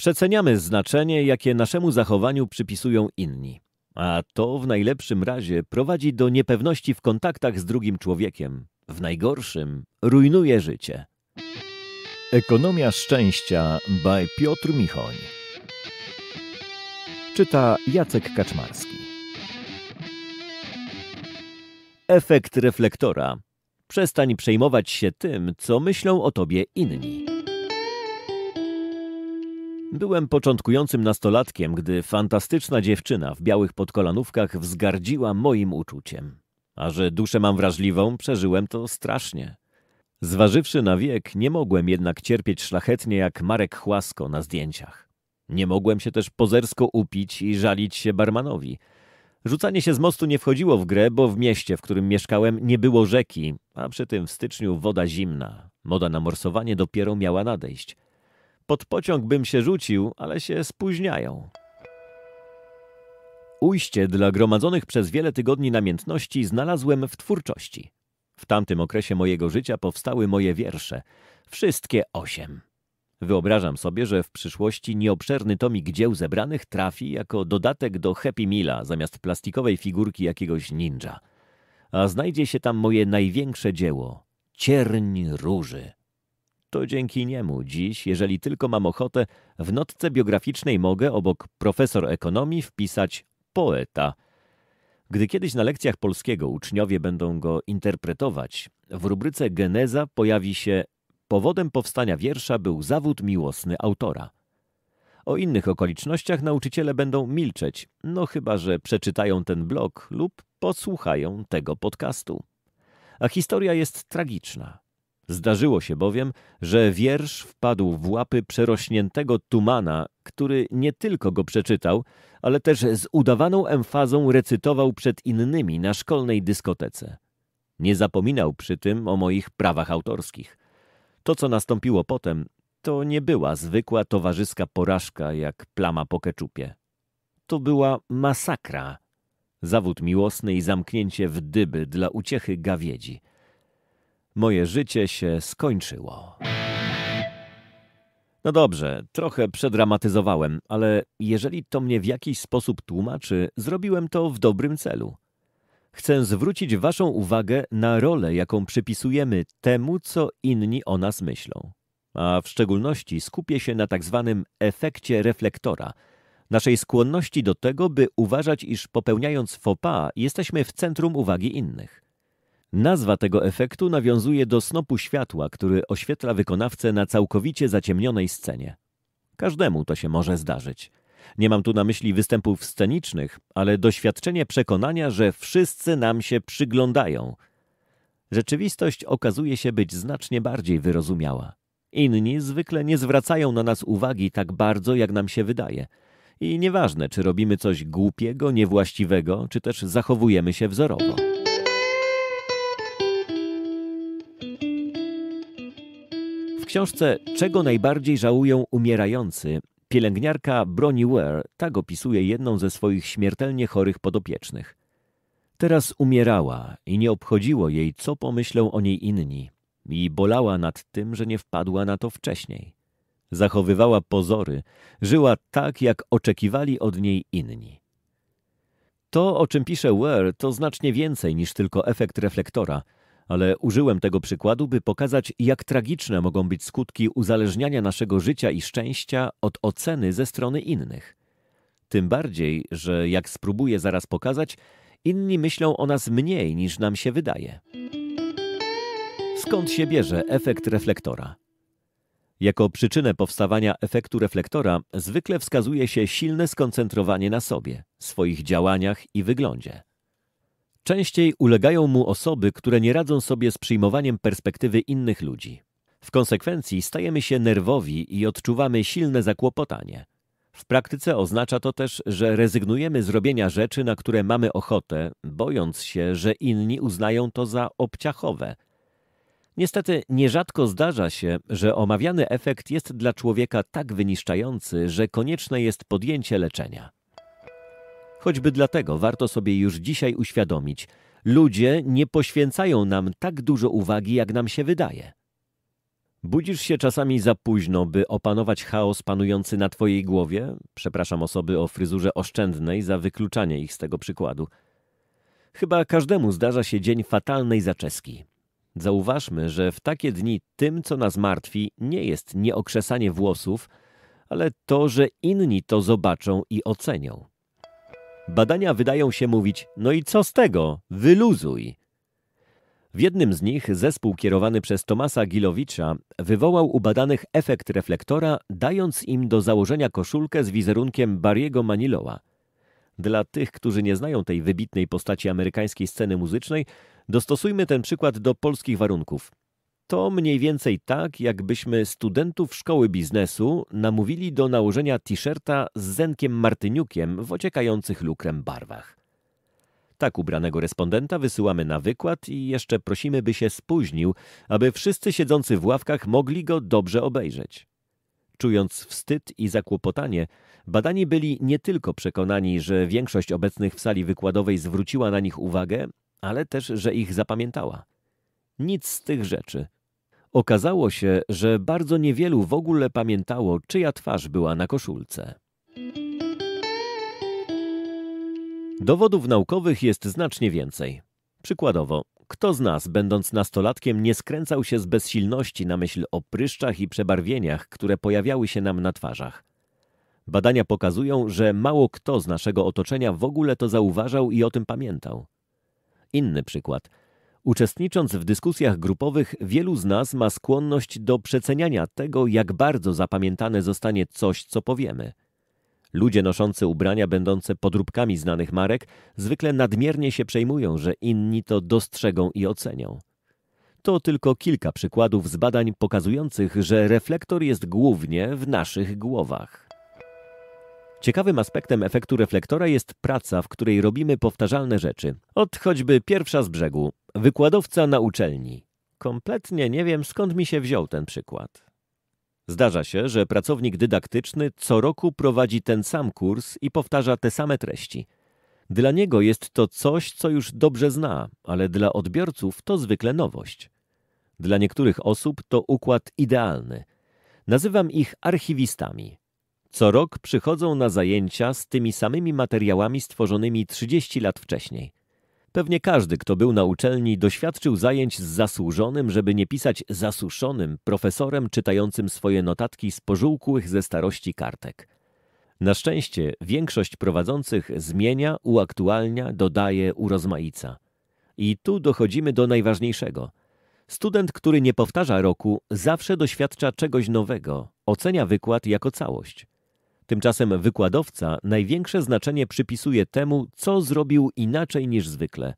Przeceniamy znaczenie, jakie naszemu zachowaniu przypisują inni, a to w najlepszym razie prowadzi do niepewności w kontaktach z drugim człowiekiem, w najgorszym rujnuje życie. Ekonomia szczęścia by Piotr Michoń. Czyta Jacek Kaczmarski. Efekt reflektora. Przestań przejmować się tym, co myślą o tobie inni. Byłem początkującym nastolatkiem, gdy fantastyczna dziewczyna w białych podkolanówkach wzgardziła moim uczuciem. A że duszę mam wrażliwą, przeżyłem to strasznie. Zważywszy na wiek, nie mogłem jednak cierpieć szlachetnie jak Marek Chłasko na zdjęciach. Nie mogłem się też pozersko upić i żalić się barmanowi. Rzucanie się z mostu nie wchodziło w grę, bo w mieście, w którym mieszkałem, nie było rzeki, a przy tym w styczniu woda zimna. Moda na morsowanie dopiero miała nadejść – pod pociąg bym się rzucił, ale się spóźniają. Ujście dla gromadzonych przez wiele tygodni namiętności znalazłem w twórczości. W tamtym okresie mojego życia powstały moje wiersze. Wszystkie osiem. Wyobrażam sobie, że w przyszłości nieobszerny tomik dzieł zebranych trafi jako dodatek do Happy Mila, zamiast plastikowej figurki jakiegoś ninja. A znajdzie się tam moje największe dzieło – Cierń Róży. To dzięki niemu dziś, jeżeli tylko mam ochotę, w notce biograficznej mogę obok profesor ekonomii wpisać poeta. Gdy kiedyś na lekcjach polskiego uczniowie będą go interpretować, w rubryce Geneza pojawi się Powodem powstania wiersza był zawód miłosny autora. O innych okolicznościach nauczyciele będą milczeć, no chyba że przeczytają ten blog lub posłuchają tego podcastu. A historia jest tragiczna. Zdarzyło się bowiem, że wiersz wpadł w łapy przerośniętego Tumana, który nie tylko go przeczytał, ale też z udawaną emfazą recytował przed innymi na szkolnej dyskotece. Nie zapominał przy tym o moich prawach autorskich. To, co nastąpiło potem, to nie była zwykła towarzyska porażka jak plama po keczupie. To była masakra. Zawód miłosny i zamknięcie w dyby dla uciechy gawiedzi – Moje życie się skończyło. No dobrze, trochę przedramatyzowałem, ale jeżeli to mnie w jakiś sposób tłumaczy, zrobiłem to w dobrym celu. Chcę zwrócić Waszą uwagę na rolę, jaką przypisujemy temu, co inni o nas myślą. A w szczególności skupię się na tak zwanym efekcie reflektora, naszej skłonności do tego, by uważać, iż popełniając faux pas, jesteśmy w centrum uwagi innych. Nazwa tego efektu nawiązuje do snopu światła, który oświetla wykonawcę na całkowicie zaciemnionej scenie. Każdemu to się może zdarzyć. Nie mam tu na myśli występów scenicznych, ale doświadczenie przekonania, że wszyscy nam się przyglądają. Rzeczywistość okazuje się być znacznie bardziej wyrozumiała. Inni zwykle nie zwracają na nas uwagi tak bardzo, jak nam się wydaje. I nieważne, czy robimy coś głupiego, niewłaściwego, czy też zachowujemy się wzorowo. książce Czego najbardziej żałują umierający pielęgniarka Broni Ware tak opisuje jedną ze swoich śmiertelnie chorych podopiecznych. Teraz umierała i nie obchodziło jej, co pomyślą o niej inni i bolała nad tym, że nie wpadła na to wcześniej. Zachowywała pozory, żyła tak, jak oczekiwali od niej inni. To, o czym pisze Ware, to znacznie więcej niż tylko efekt reflektora – ale użyłem tego przykładu, by pokazać, jak tragiczne mogą być skutki uzależniania naszego życia i szczęścia od oceny ze strony innych. Tym bardziej, że jak spróbuję zaraz pokazać, inni myślą o nas mniej niż nam się wydaje. Skąd się bierze efekt reflektora? Jako przyczynę powstawania efektu reflektora zwykle wskazuje się silne skoncentrowanie na sobie, swoich działaniach i wyglądzie. Częściej ulegają mu osoby, które nie radzą sobie z przyjmowaniem perspektywy innych ludzi. W konsekwencji stajemy się nerwowi i odczuwamy silne zakłopotanie. W praktyce oznacza to też, że rezygnujemy z robienia rzeczy, na które mamy ochotę, bojąc się, że inni uznają to za obciachowe. Niestety nierzadko zdarza się, że omawiany efekt jest dla człowieka tak wyniszczający, że konieczne jest podjęcie leczenia. Choćby dlatego warto sobie już dzisiaj uświadomić, ludzie nie poświęcają nam tak dużo uwagi, jak nam się wydaje. Budzisz się czasami za późno, by opanować chaos panujący na twojej głowie? Przepraszam osoby o fryzurze oszczędnej za wykluczanie ich z tego przykładu. Chyba każdemu zdarza się dzień fatalnej zaczeski. Zauważmy, że w takie dni tym, co nas martwi, nie jest nieokrzesanie włosów, ale to, że inni to zobaczą i ocenią. Badania wydają się mówić, no i co z tego, wyluzuj. W jednym z nich zespół kierowany przez Tomasa Gilowicza wywołał u badanych efekt reflektora, dając im do założenia koszulkę z wizerunkiem Bariego Manilowa. Dla tych, którzy nie znają tej wybitnej postaci amerykańskiej sceny muzycznej, dostosujmy ten przykład do polskich warunków. To mniej więcej tak, jakbyśmy studentów szkoły biznesu namówili do nałożenia t-shirta z Zenkiem Martyniukiem w ociekających lukrem barwach. Tak ubranego respondenta wysyłamy na wykład i jeszcze prosimy, by się spóźnił, aby wszyscy siedzący w ławkach mogli go dobrze obejrzeć. Czując wstyd i zakłopotanie, badani byli nie tylko przekonani, że większość obecnych w sali wykładowej zwróciła na nich uwagę, ale też, że ich zapamiętała. Nic z tych rzeczy. Okazało się, że bardzo niewielu w ogóle pamiętało, czyja twarz była na koszulce. Dowodów naukowych jest znacznie więcej. Przykładowo, kto z nas, będąc nastolatkiem, nie skręcał się z bezsilności na myśl o pryszczach i przebarwieniach, które pojawiały się nam na twarzach? Badania pokazują, że mało kto z naszego otoczenia w ogóle to zauważał i o tym pamiętał. Inny przykład – Uczestnicząc w dyskusjach grupowych, wielu z nas ma skłonność do przeceniania tego, jak bardzo zapamiętane zostanie coś, co powiemy. Ludzie noszący ubrania będące podróbkami znanych marek zwykle nadmiernie się przejmują, że inni to dostrzegą i ocenią. To tylko kilka przykładów z badań pokazujących, że reflektor jest głównie w naszych głowach. Ciekawym aspektem efektu reflektora jest praca, w której robimy powtarzalne rzeczy. Od choćby pierwsza z brzegu, wykładowca na uczelni. Kompletnie nie wiem, skąd mi się wziął ten przykład. Zdarza się, że pracownik dydaktyczny co roku prowadzi ten sam kurs i powtarza te same treści. Dla niego jest to coś, co już dobrze zna, ale dla odbiorców to zwykle nowość. Dla niektórych osób to układ idealny. Nazywam ich archiwistami. Co rok przychodzą na zajęcia z tymi samymi materiałami stworzonymi 30 lat wcześniej. Pewnie każdy, kto był na uczelni, doświadczył zajęć z zasłużonym, żeby nie pisać zasuszonym, profesorem czytającym swoje notatki z pożółkłych ze starości kartek. Na szczęście większość prowadzących zmienia, uaktualnia, dodaje, urozmaica. I tu dochodzimy do najważniejszego. Student, który nie powtarza roku, zawsze doświadcza czegoś nowego, ocenia wykład jako całość. Tymczasem wykładowca największe znaczenie przypisuje temu, co zrobił inaczej niż zwykle,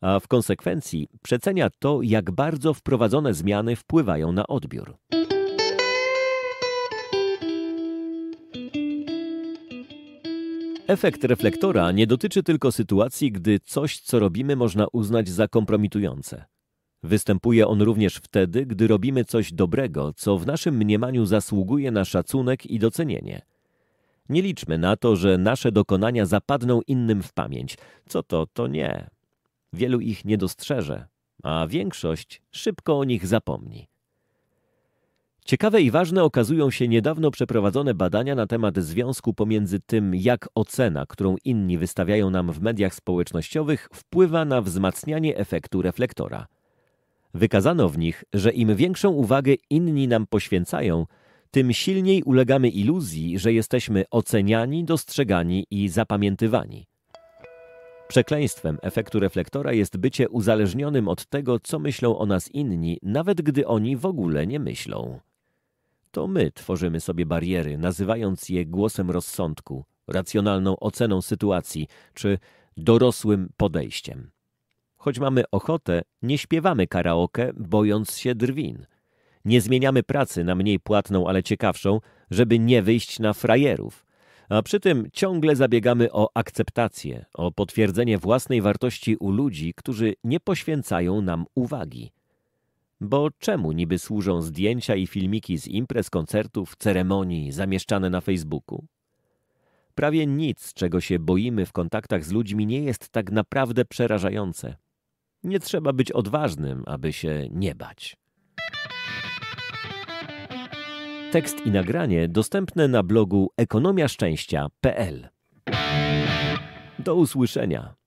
a w konsekwencji przecenia to, jak bardzo wprowadzone zmiany wpływają na odbiór. Efekt reflektora nie dotyczy tylko sytuacji, gdy coś, co robimy, można uznać za kompromitujące. Występuje on również wtedy, gdy robimy coś dobrego, co w naszym mniemaniu zasługuje na szacunek i docenienie. Nie liczmy na to, że nasze dokonania zapadną innym w pamięć. Co to, to nie. Wielu ich nie dostrzeże, a większość szybko o nich zapomni. Ciekawe i ważne okazują się niedawno przeprowadzone badania na temat związku pomiędzy tym, jak ocena, którą inni wystawiają nam w mediach społecznościowych, wpływa na wzmacnianie efektu reflektora. Wykazano w nich, że im większą uwagę inni nam poświęcają, tym silniej ulegamy iluzji, że jesteśmy oceniani, dostrzegani i zapamiętywani. Przekleństwem efektu reflektora jest bycie uzależnionym od tego, co myślą o nas inni, nawet gdy oni w ogóle nie myślą. To my tworzymy sobie bariery, nazywając je głosem rozsądku, racjonalną oceną sytuacji czy dorosłym podejściem. Choć mamy ochotę, nie śpiewamy karaoke, bojąc się drwin. Nie zmieniamy pracy na mniej płatną, ale ciekawszą, żeby nie wyjść na frajerów. A przy tym ciągle zabiegamy o akceptację, o potwierdzenie własnej wartości u ludzi, którzy nie poświęcają nam uwagi. Bo czemu niby służą zdjęcia i filmiki z imprez, koncertów, ceremonii zamieszczane na Facebooku? Prawie nic, czego się boimy w kontaktach z ludźmi, nie jest tak naprawdę przerażające. Nie trzeba być odważnym, aby się nie bać. Tekst i nagranie dostępne na blogu ekonomiaszczęścia.pl. Do usłyszenia.